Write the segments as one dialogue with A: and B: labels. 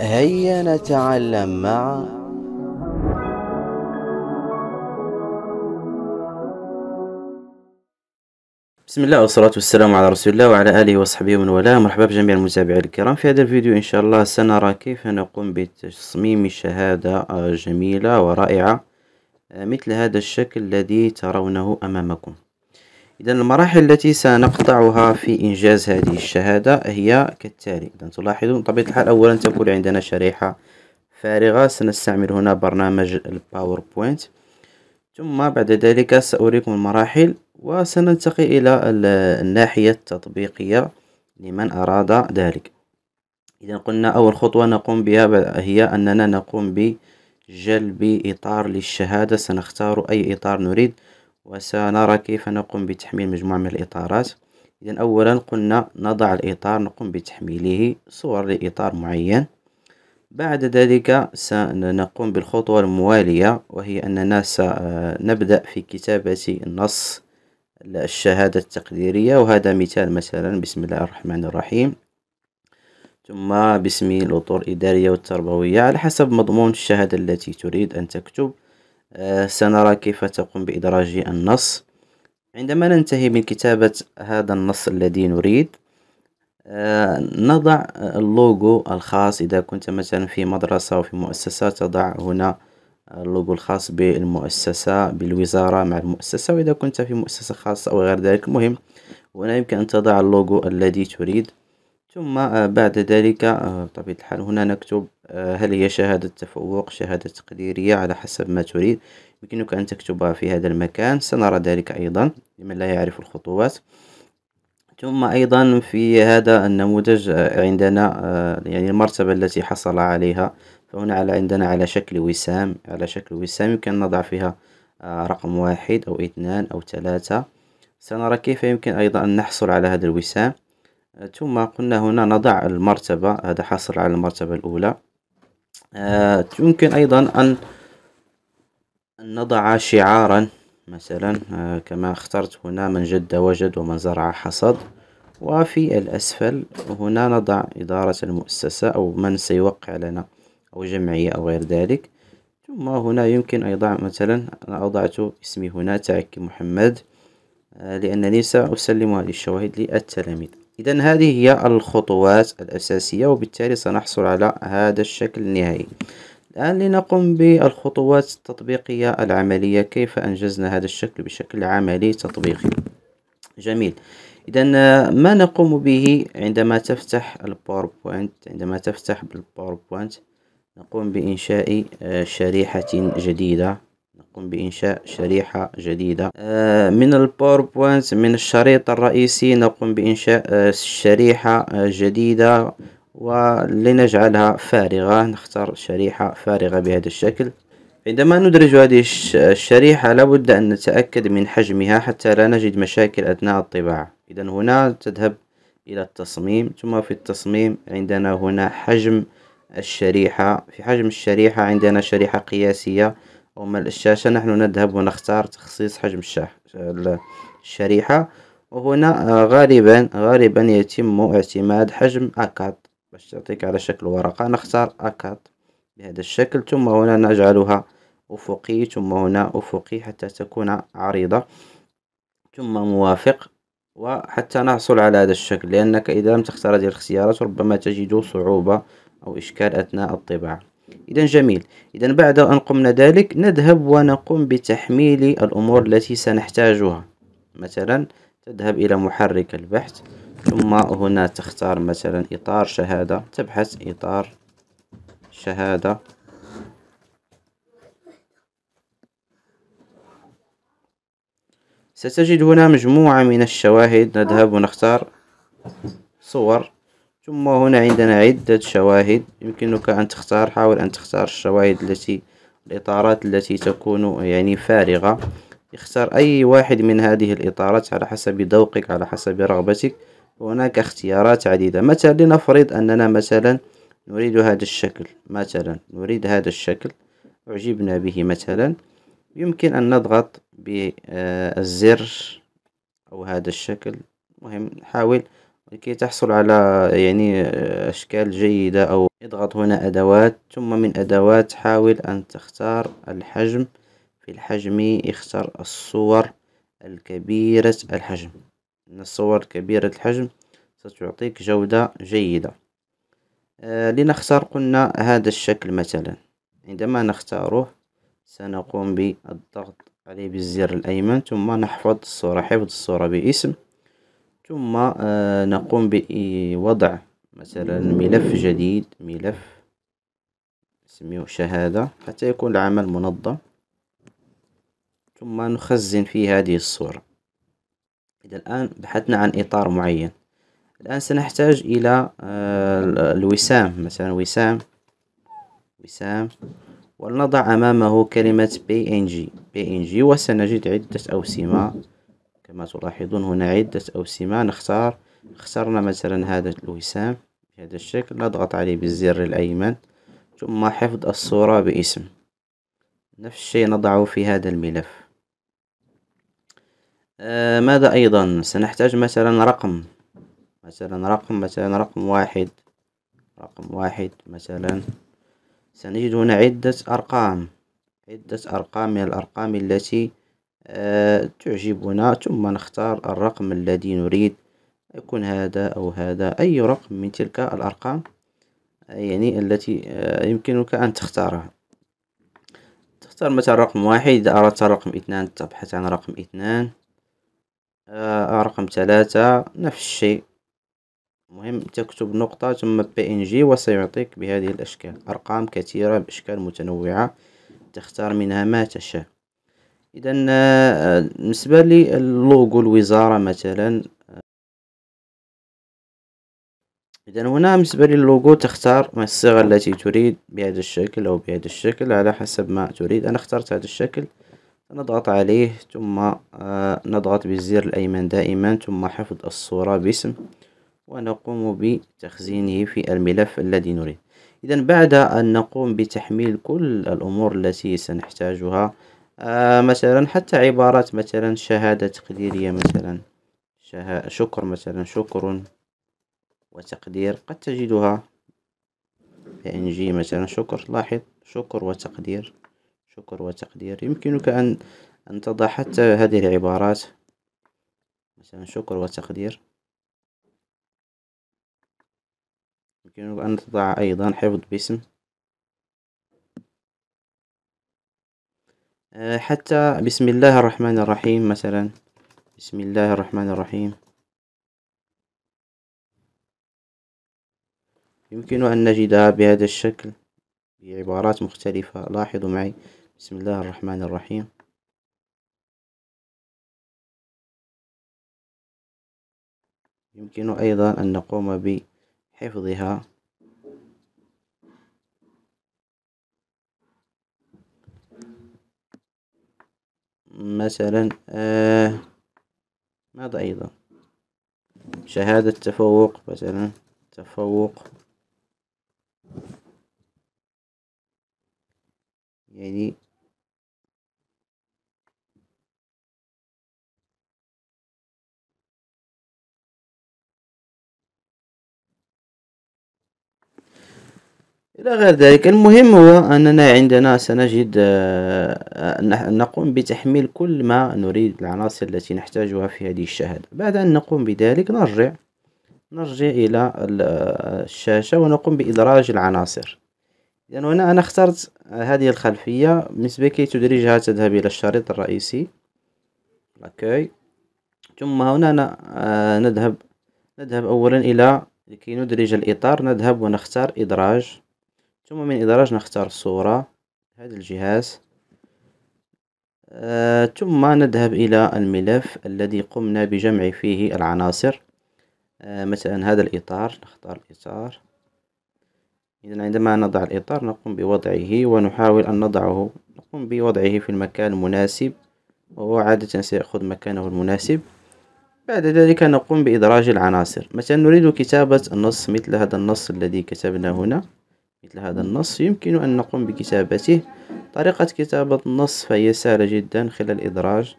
A: هيا نتعلم معا بسم الله والصلاة والسلام على رسول الله وعلى آله وصحبه ومن والاه مرحبا بجميع المتابعين الكرام في هذا الفيديو إن شاء الله سنرى كيف نقوم بتصميم شهادة جميلة ورائعة آه، مثل هذا الشكل الذي ترونه أمامكم إذا المراحل التي سنقطعها في إنجاز هذه الشهادة هي كالتالي إذا تلاحظون بطبيعة الحال أولا تكون عندنا شريحة فارغة سنستعمل هنا برنامج الباوربوينت ثم بعد ذلك سأريكم المراحل وسننتقي إلى الناحية التطبيقية لمن أراد ذلك إذا قلنا أول خطوة نقوم بها هي أننا نقوم بجلب إطار للشهادة سنختار أي إطار نريد وسنرى كيف نقوم بتحميل مجموعة من الإطارات إذا أولا قلنا نضع الإطار نقوم بتحميله صور لإطار معين بعد ذلك سنقوم بالخطوة الموالية وهي أننا سنبدأ في كتابة النص الشهادة التقديرية وهذا مثال مثلا بسم الله الرحمن الرحيم ثم باسم الأطر الإدارية والتربوية على حسب مضمون الشهادة التي تريد أن تكتب آه، سنرى كيف تقوم بإدراج النص عندما ننتهي من كتابة هذا النص الذي نريد آه، نضع اللوغو الخاص إذا كنت مثلا في مدرسة أو في مؤسسة تضع هنا اللوغو الخاص بالمؤسسة بالوزارة مع المؤسسة وإذا كنت في مؤسسة خاصة أو غير ذلك المهم هنا يمكن أن تضع اللوغو الذي تريد ثم آه، بعد ذلك بطبيعة الحال هنا نكتب آه، هل هي شهادة تفوق شهادة تقديرية على حسب ما تريد يمكنك أن تكتبها في هذا المكان سنرى ذلك أيضا لمن لا يعرف الخطوات ثم أيضا في هذا النموذج آه، عندنا آه، يعني المرتبة التي حصل عليها فهنا على عندنا على شكل وسام على شكل وسام يمكن نضع فيها رقم واحد أو اثنان أو ثلاثة سنرى كيف يمكن أيضا أن نحصل على هذا الوسام ثم قلنا هنا نضع المرتبة هذا حصل على المرتبة الأولى آه، يمكن أيضا أن نضع شعارا مثلا آه، كما اخترت هنا من جد وجد ومن زرع حصد وفي الأسفل هنا نضع إدارة المؤسسة أو من سيوقع لنا أو جمعية أو غير ذلك ثم هنا يمكن أيضا مثلا أنا أضعت اسمي هنا تعكي محمد آه، لأنني سأسلمها للشواهد للتلاميذ إذا هذه هي الخطوات الأساسية وبالتالي سنحصل على هذا الشكل النهائي الآن لنقم بالخطوات التطبيقية العملية كيف أنجزنا هذا الشكل بشكل عملي تطبيقي جميل إذا ما نقوم به عندما تفتح الباوربوينت عندما تفتح بالباوربوينت نقوم بإنشاء آه، شريحة جديدة نقوم بإنشاء شريحة جديدة آه، من البوربوينت من الشريط الرئيسي نقوم بإنشاء آه، شريحة آه، جديدة ولنجعلها فارغة نختار شريحة فارغة بهذا الشكل عندما ندرج هذه الشريحة لابد أن نتأكد من حجمها حتى لا نجد مشاكل أثناء الطباعة إذا هنا تذهب إلى التصميم ثم في التصميم عندنا هنا حجم الشريحة في حجم الشريحة عندنا شريحة قياسية وأما الشاشة نحن نذهب ونختار تخصيص حجم الشاح الشريحة وهنا آه، غالبا غالبا يتم اعتماد حجم أكاد باش تعطيك على شكل ورقة نختار أكاد بهذا الشكل ثم هنا نجعلها أفقي ثم هنا أفقي حتى تكون عريضة ثم موافق وحتى نحصل على هذا الشكل لأنك إذا لم تختار هذه الاختيارات ربما تجد صعوبة أو إشكال أثناء الطباعة إذا جميل إذا بعد أن قمنا ذلك نذهب ونقوم بتحميل الأمور التي سنحتاجها مثلا تذهب إلى محرك البحث ثم هنا تختار مثلا إطار شهادة تبحث إطار شهادة ستجد هنا مجموعة من الشواهد نذهب ونختار صور ثم هنا عندنا عدة شواهد يمكنك أن تختار حاول أن تختار الشواهد التي الإطارات التي تكون يعني فارغة اختار أي واحد من هذه الإطارات على حسب ذوقك على حسب رغبتك وهناك اختيارات عديدة مثلا لنفرض أننا مثلا نريد هذا الشكل مثلا نريد هذا الشكل أعجبنا به مثلا يمكن أن نضغط بالزر آه، أو هذا الشكل مهم نحاول لكي تحصل على يعني أشكال جيدة أو اضغط هنا أدوات ثم من أدوات حاول أن تختار الحجم في الحجم اختر الصور الكبيرة الحجم إن الصور كبيرة الحجم ستعطيك جودة جيدة آه لنختار قلنا هذا الشكل مثلا عندما نختاره سنقوم بالضغط عليه بالزر الأيمن ثم نحفظ الصورة حفظ الصورة باسم ثم آه، نقوم بوضع مثلا ملف جديد ملف نسميه شهادة حتى يكون العمل منظم ثم نخزن فيه هذه الصورة إذا الآن بحثنا عن إطار معين الآن سنحتاج إلى آه، الوسام مثلا وسام وسام ولنضع أمامه كلمة بي إن جي بي إن جي وسنجد عدة أوسمة كما تلاحظون هنا عدة أوسمة نختار اخترنا مثلا هذا الوسام بهذا الشكل نضغط عليه بالزر الأيمن ثم حفظ الصورة باسم نفس الشيء نضعه في هذا الملف آه ماذا أيضا سنحتاج مثلا رقم مثلا رقم مثلا رقم واحد رقم واحد مثلا سنجد هنا عدة أرقام عدة أرقام من الأرقام التي آه، تعجبنا ثم نختار الرقم الذي نريد يكون هذا أو هذا أي رقم من تلك الأرقام يعني التي آه، يمكنك أن تختارها تختار مثلا رقم واحد إذا أردت رقم اثنان تبحث عن رقم اثنان آه، رقم ثلاثة نفس الشيء مهم تكتب نقطة ثم بي إن جي وسيعطيك بهذه الأشكال أرقام كثيرة بأشكال متنوعة تختار منها ما تشاء اذا آه، بالنسبه لي اللوغو الوزاره مثلا آه، اذا هنا بالنسبه اللوغو تختار الصيغه التي تريد بهذا الشكل او بهذا الشكل على حسب ما تريد انا اخترت هذا الشكل نضغط عليه ثم آه، نضغط بالزر الايمن دائما ثم حفظ الصوره باسم ونقوم بتخزينه في الملف الذي نريد إذا بعد أن نقوم بتحميل كل الأمور التي سنحتاجها آه مثلا حتى عبارات مثلا شهادة تقديرية مثلا شه... شكر مثلا شكر وتقدير قد تجدها ان جي مثلا شكر لاحظ شكر وتقدير شكر وتقدير يمكنك أن أن تضع حتى هذه العبارات مثلا شكر وتقدير يمكنك أن تضع أيضا حفظ باسم آه، حتى بسم الله الرحمن الرحيم مثلا بسم الله الرحمن الرحيم يمكن أن نجدها بهذا الشكل بعبارات مختلفة لاحظوا معي بسم الله الرحمن الرحيم يمكن أيضا أن نقوم بحفظها مثلا آه ماذا أيضا شهادة تفوق مثلا تفوق يعني الى غير ذلك المهم هو اننا عندنا سنجد آه، نقوم بتحميل كل ما نريد العناصر التي نحتاجها في هذه الشهادة بعد ان نقوم بذلك نرجع نرجع الى آه، الشاشة ونقوم بادراج العناصر لان يعني هنا انا اخترت هذه الخلفية بالنسبة كي تدرجها تذهب الى الشريط الرئيسي اوكي ثم هنا أنا آه، نذهب نذهب اولا الى لكي ندرج الاطار نذهب ونختار ادراج ثم من ادراج نختار الصورة هذا الجهاز آه، ثم نذهب إلى الملف الذي قمنا بجمع فيه العناصر آه، مثلا هذا الإطار نختار الإطار إذا عندما نضع الإطار نقوم بوضعه ونحاول أن نضعه نقوم بوضعه في المكان المناسب وهو عادة سيأخذ مكانه المناسب بعد ذلك نقوم بإدراج العناصر مثلا نريد كتابة النص مثل هذا النص الذي كتبنا هنا مثل هذا النص يمكن أن نقوم بكتابته طريقة كتابة النص فهي سهلة جدا خلال الإدراج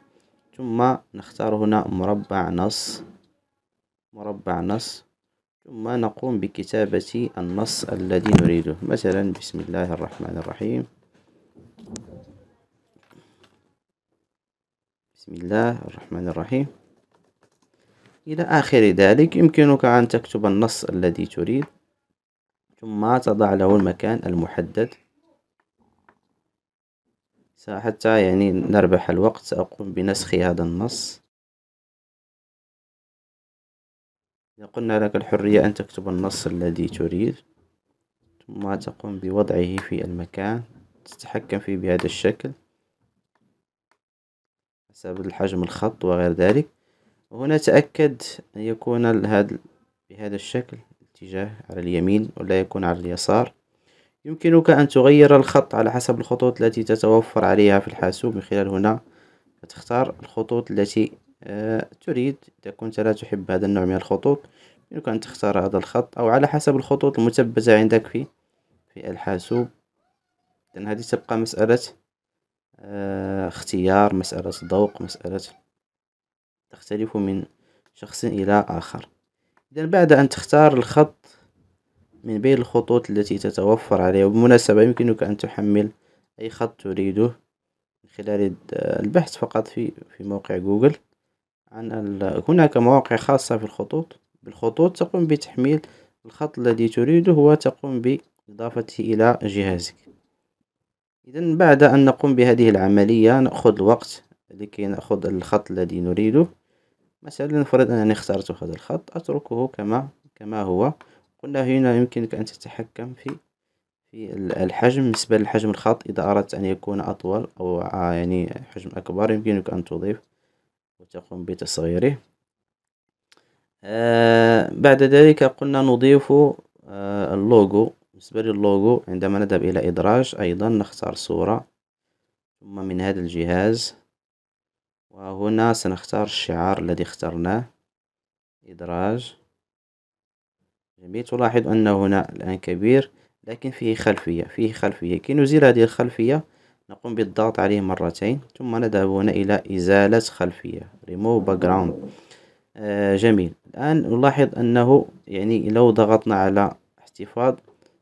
A: ثم نختار هنا مربع نص مربع نص ثم نقوم بكتابة النص الذي نريده مثلا بسم الله الرحمن الرحيم بسم الله الرحمن الرحيم إلى آخر ذلك يمكنك أن تكتب النص الذي تريد ثم تضع له المكان المحدد حتى يعني نربح الوقت سأقوم بنسخ هذا النص إذا قلنا لك الحرية أن تكتب النص الذي تريد ثم تقوم بوضعه في المكان تتحكم فيه بهذا الشكل حسب الحجم الخط وغير ذلك وهنا تأكد أن يكون هذا بهذا الشكل الاتجاه على اليمين ولا يكون على اليسار يمكنك أن تغير الخط على حسب الخطوط التي تتوفر عليها في الحاسوب من خلال هنا تختار الخطوط التي آه، تريد إذا كنت لا تحب هذا النوع من الخطوط يمكن أن تختار هذا الخط أو على حسب الخطوط المثبتة عندك في في الحاسوب إذن هذه تبقى مسألة آه، اختيار مسألة ذوق مسألة تختلف من شخص إلى آخر إذا بعد أن تختار الخط من بين الخطوط التي تتوفر عليه وبالمناسبة يمكنك أن تحمل أي خط تريده من خلال البحث فقط في في موقع جوجل عن هناك مواقع خاصة في الخطوط بالخطوط تقوم بتحميل الخط الذي تريده وتقوم بإضافته إلى جهازك إذا بعد أن نقوم بهذه العملية نأخذ الوقت لكي نأخذ الخط الذي نريده مثلا نفرض أنني اخترت هذا الخط أتركه كما كما هو قلنا هنا يمكنك أن تتحكم في في الحجم بالنسبة لحجم الخط إذا أردت أن يكون أطول أو يعني حجم أكبر يمكنك أن تضيف وتقوم بتصغيره آه بعد ذلك قلنا نضيف آه اللوجو بالنسبة للوجو عندما نذهب إلى إدراج أيضا نختار صورة ثم من هذا الجهاز وهنا سنختار الشعار الذي اخترناه إدراج جميل تلاحظ أن هنا الآن كبير لكن فيه خلفية فيه خلفية كي نزيل هذه الخلفية نقوم بالضغط عليه مرتين ثم نذهب هنا إلى إزالة خلفية remove background آه جميل الآن نلاحظ أنه يعني لو ضغطنا على احتفاظ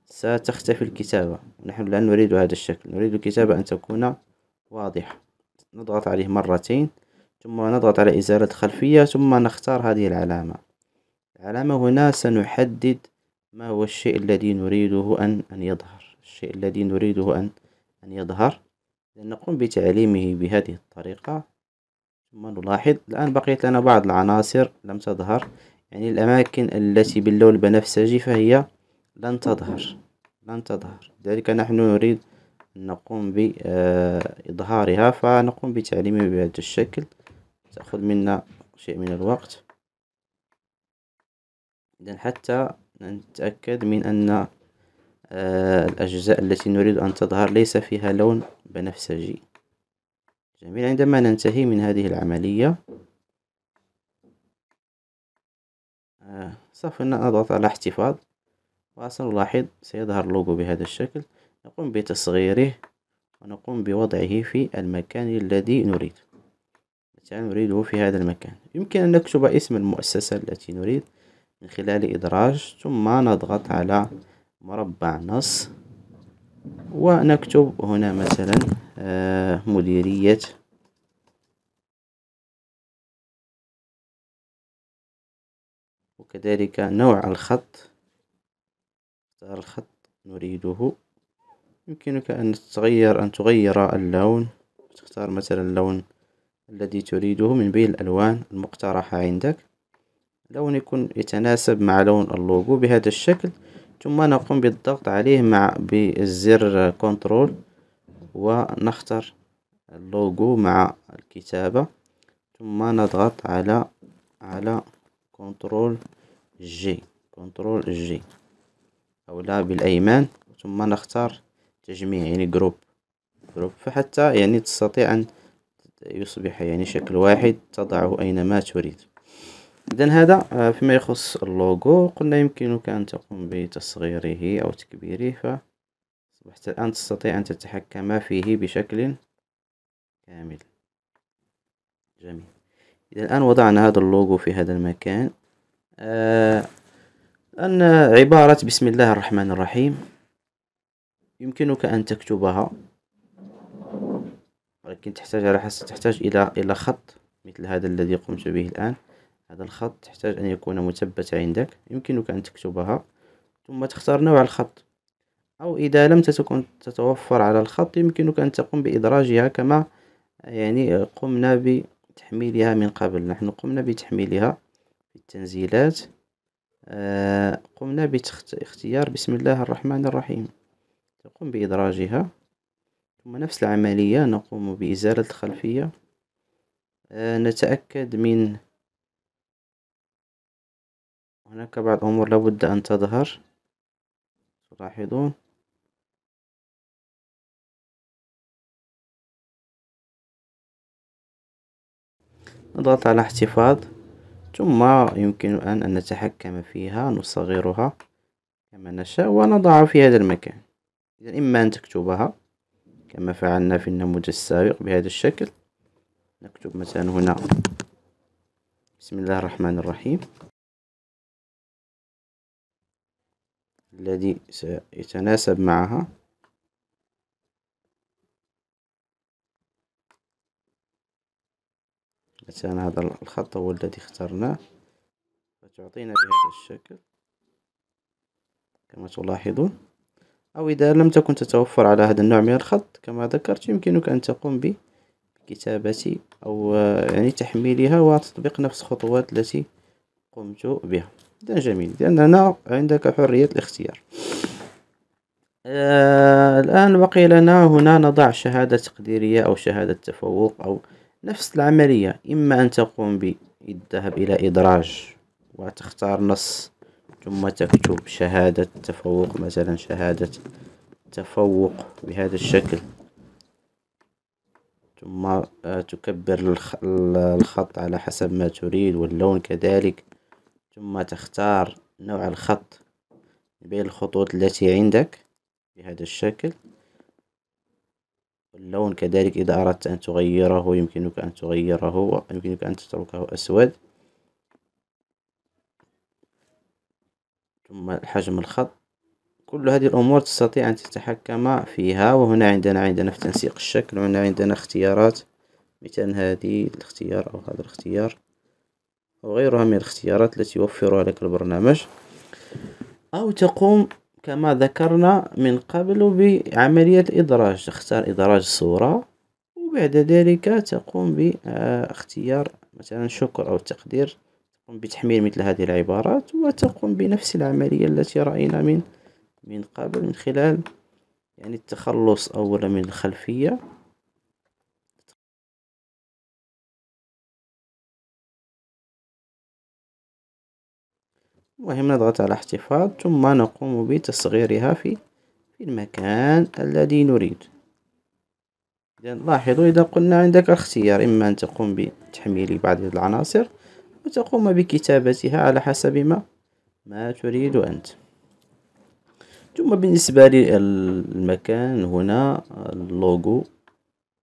A: ستختفي الكتابة نحن لا نريد هذا الشكل نريد الكتابة أن تكون واضحة نضغط عليه مرتين ثم نضغط على إزالة خلفية ثم نختار هذه العلامة العلامة هنا سنحدد ما هو الشيء الذي نريده أن أن يظهر الشيء الذي نريده أن أن يظهر نقوم بتعليمه بهذه الطريقة ثم نلاحظ الآن بقيت لنا بعض العناصر لم تظهر يعني الأماكن التي باللون البنفسجي فهي لن تظهر لن تظهر لذلك نحن نريد أن نقوم بإظهارها آه، فنقوم بتعليمها بهذا الشكل تأخذ منا شيء من الوقت إذا حتى نتأكد من أن آه، الأجزاء التي نريد أن تظهر ليس فيها لون بنفسجي جميل عندما ننتهي من هذه العملية آه، سوف نضغط على احتفاظ وسنلاحظ سيظهر اللوجو بهذا الشكل نقوم بتصغيره ونقوم بوضعه في المكان الذي نريد نريده في هذا المكان يمكن أن نكتب اسم المؤسسة التي نريد من خلال إدراج ثم نضغط على مربع نص ونكتب هنا مثلا آه، مديرية وكذلك نوع الخط اختار الخط نريده يمكنك أن تغير أن تغير اللون تختار مثلا لون الذي تريده من بين الألوان المقترحة عندك لون يكون يتناسب مع لون اللوجو بهذا الشكل ثم نقوم بالضغط عليه مع بالزر كنترول ونختار اللوجو مع الكتابة ثم نضغط على على كنترول جي كنترول جي أو لا بالأيمان ثم نختار تجميع يعني جروب جروب فحتى يعني تستطيع أن يصبح يعني شكل واحد تضعه أينما تريد إذا هذا آه، فيما يخص اللوغو قلنا يمكنك أن تقوم بتصغيره أو تكبيره فأصبحت الآن تستطيع أن تتحكم فيه بشكل كامل جميل إذا الآن وضعنا هذا اللوغو في هذا المكان آه، أن عبارة بسم الله الرحمن الرحيم يمكنك أن تكتبها ولكن تحتاج على حسب تحتاج إلى إلى خط مثل هذا الذي قمت به الآن هذا الخط تحتاج أن يكون مثبت عندك يمكنك أن تكتبها ثم تختار نوع الخط أو إذا لم تكن تتوفر على الخط يمكنك أن تقوم بإدراجها كما يعني قمنا بتحميلها من قبل نحن قمنا بتحميلها في التنزيلات آه، قمنا باختيار بسم الله الرحمن الرحيم تقوم بإدراجها ثم نفس العملية نقوم بإزالة الخلفية آه، نتأكد من هناك بعض الأمور لابد أن تظهر تلاحظون نضغط على احتفاظ ثم يمكن أن نتحكم فيها نصغرها كما نشاء ونضعها في هذا المكان إذا إما أن تكتبها كما فعلنا في النموذج السابق بهذا الشكل نكتب مثلا هنا بسم الله الرحمن الرحيم الذي سيتناسب معها مثلا هذا الخط هو الذي اخترناه فتعطينا بهذا الشكل كما تلاحظون أو إذا لم تكن تتوفر على هذا النوع من الخط كما ذكرت يمكنك أن تقوم بكتابة أو آه، يعني تحميلها وتطبيق نفس الخطوات التي قمت بها هذا جميل لأننا عندك حرية الاختيار آه، الآن بقي لنا هنا نضع شهادة تقديرية أو شهادة تفوق أو نفس العملية إما أن تقوم بالذهاب إلى إدراج وتختار نص ثم تكتب شهادة تفوق مثلا شهادة تفوق بهذا الشكل ثم آه، تكبر الخط على حسب ما تريد واللون كذلك ثم تختار نوع الخط بين الخطوط التي عندك بهذا الشكل اللون كذلك إذا أردت أن تغيره يمكنك أن تغيره ويمكنك أن تتركه أسود ثم حجم الخط كل هذه الأمور تستطيع أن تتحكم فيها وهنا عندنا عندنا في تنسيق الشكل وهنا عندنا اختيارات مثلا هذه الاختيار أو هذا الاختيار أو غيرها من الاختيارات التي يوفرها لك البرنامج أو تقوم كما ذكرنا من قبل بعملية إدراج تختار إدراج صورة وبعد ذلك تقوم باختيار مثلا شكر أو تقدير تقوم بتحميل مثل هذه العبارات وتقوم بنفس العملية التي رأينا من من قبل من خلال يعني التخلص أولا من الخلفية المهم نضغط على احتفاظ ثم نقوم بتصغيرها في في المكان الذي نريد إذن لاحظوا إذا قلنا عندك اختيار إما أن تقوم بتحميل بعض العناصر وتقوم بكتابتها على حسب ما ما تريد أنت ثم بالنسبة للمكان هنا اللوغو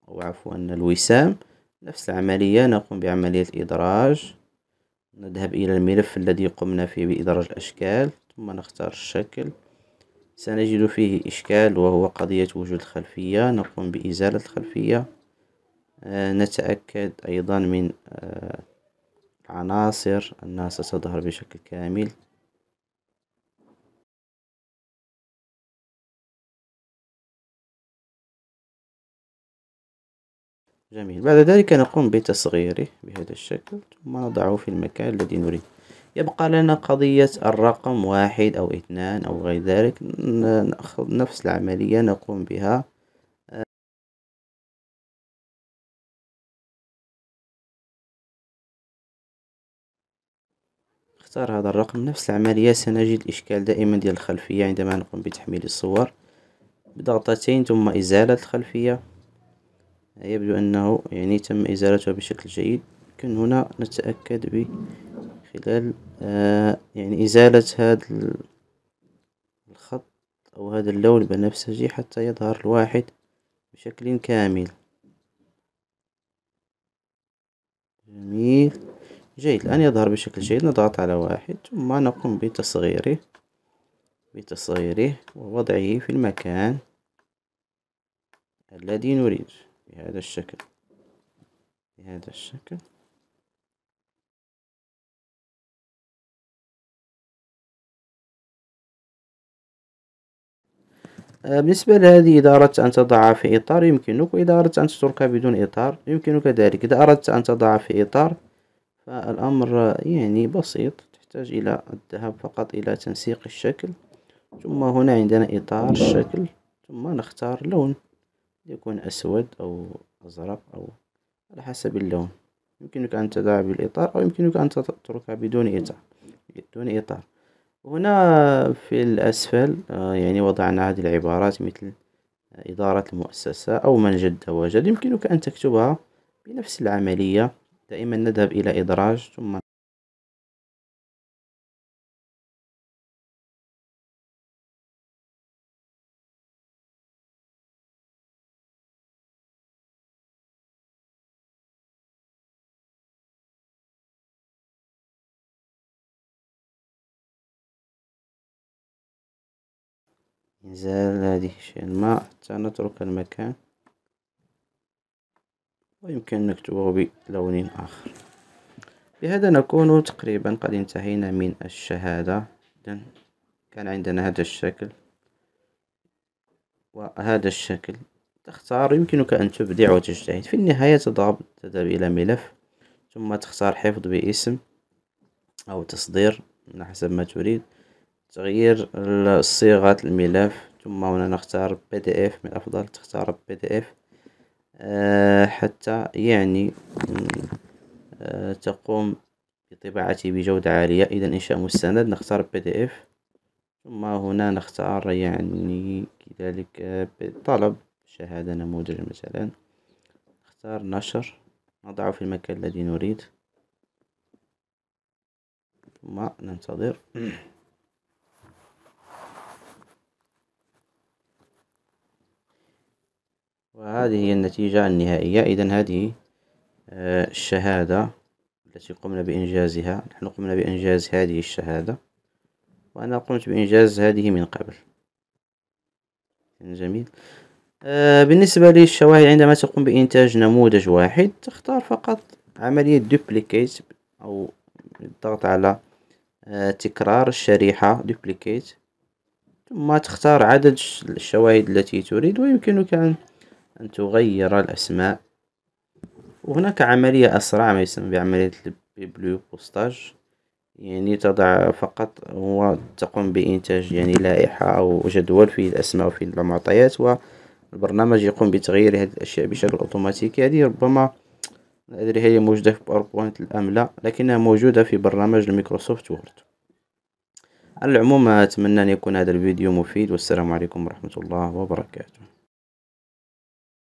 A: أو عفوا الوسام نفس العملية نقوم بعملية إدراج نذهب إلى الملف الذي قمنا فيه بإدراج الأشكال ثم نختار الشكل سنجد فيه إشكال وهو قضية وجود الخلفية نقوم بإزالة الخلفية آه، نتأكد أيضا من آه، عناصر الناس ستظهر بشكل كامل جميل بعد ذلك نقوم بتصغيره بهذا الشكل ثم نضعه في المكان الذي نريد يبقى لنا قضية الرقم واحد أو اثنان أو غير ذلك نأخذ نفس العملية نقوم بها نختار هذا الرقم نفس العملية سنجد الإشكال دائما ديال الخلفية عندما نقوم بتحميل الصور بضغطتين ثم إزالة الخلفية يبدو أنه يعني تم إزالتها بشكل جيد يمكن هنا نتأكد بخلال آه يعني إزالة هذا الخط أو هذا اللون البنفسجي حتى يظهر الواحد بشكل كامل جميل جيد الآن يظهر بشكل جيد نضغط على واحد ثم نقوم بتصغيره بتصغيره ووضعه في المكان الذي نريد بهذا الشكل بهذا الشكل آه، بالنسبة لهذه إذا أردت أن تضعها في إطار يمكنك وإذا أردت أن تتركها بدون إطار يمكنك ذلك إذا أردت أن تضعها في إطار فالأمر يعني بسيط تحتاج إلى الذهاب فقط إلى تنسيق الشكل ثم هنا عندنا إطار الشكل ثم نختار لون يكون أسود أو أزرق أو على حسب اللون يمكنك أن تضع بالإطار أو يمكنك أن تتركها بدون إطار بدون إطار هنا في الأسفل آه، يعني وضعنا هذه العبارات مثل إدارة المؤسسة أو من جد وجد يمكنك أن تكتبها بنفس العملية دائما نذهب إلى إدراج ثم نزال هذه الماء حتى نترك المكان ويمكن أن نكتبه بلون آخر بهذا نكون تقريبا قد انتهينا من الشهادة إذا كان عندنا هذا الشكل وهذا الشكل تختار يمكنك أن تبدع وتجتهد في النهاية تذهب تذهب إلى ملف ثم تختار حفظ باسم أو تصدير على حسب ما تريد تغيير صيغة الملف ثم هنا نختار PDF من الأفضل تختار PDF آه، حتى يعني آه، تقوم بطباعته بجودة عالية إذا إنشاء مستند نختار بي دي إف ثم هنا نختار يعني كذلك آه، طلب شهادة نموذج مثلا نختار نشر نضعه في المكان الذي نريد ثم ننتظر وهذه هي النتيجة النهائية إذا هذه آه، الشهادة التي قمنا بإنجازها نحن قمنا بإنجاز هذه الشهادة وأنا قمت بإنجاز هذه من قبل جميل آه، بالنسبة للشواهد عندما تقوم بإنتاج نموذج واحد تختار فقط عملية دوبليكيت أو الضغط على آه، تكرار الشريحة دوبليكيت ثم تختار عدد الشواهد التي تريد ويمكنك أن أن تغير الأسماء وهناك عملية أسرع ما يسمى بعملية البيبليو بوستاج يعني تضع فقط هو تقوم بإنتاج يعني لائحة أو جدول فيه الأسماء وفيه المعطيات والبرنامج يقوم بتغيير هذه الأشياء بشكل أوتوماتيكي هذه ربما لا أدري هي موجودة في باوربوينت الأم لا لكنها موجودة في برنامج الميكروسوفت وورد على العموم أتمنى أن يكون هذا الفيديو مفيد والسلام عليكم ورحمة الله وبركاته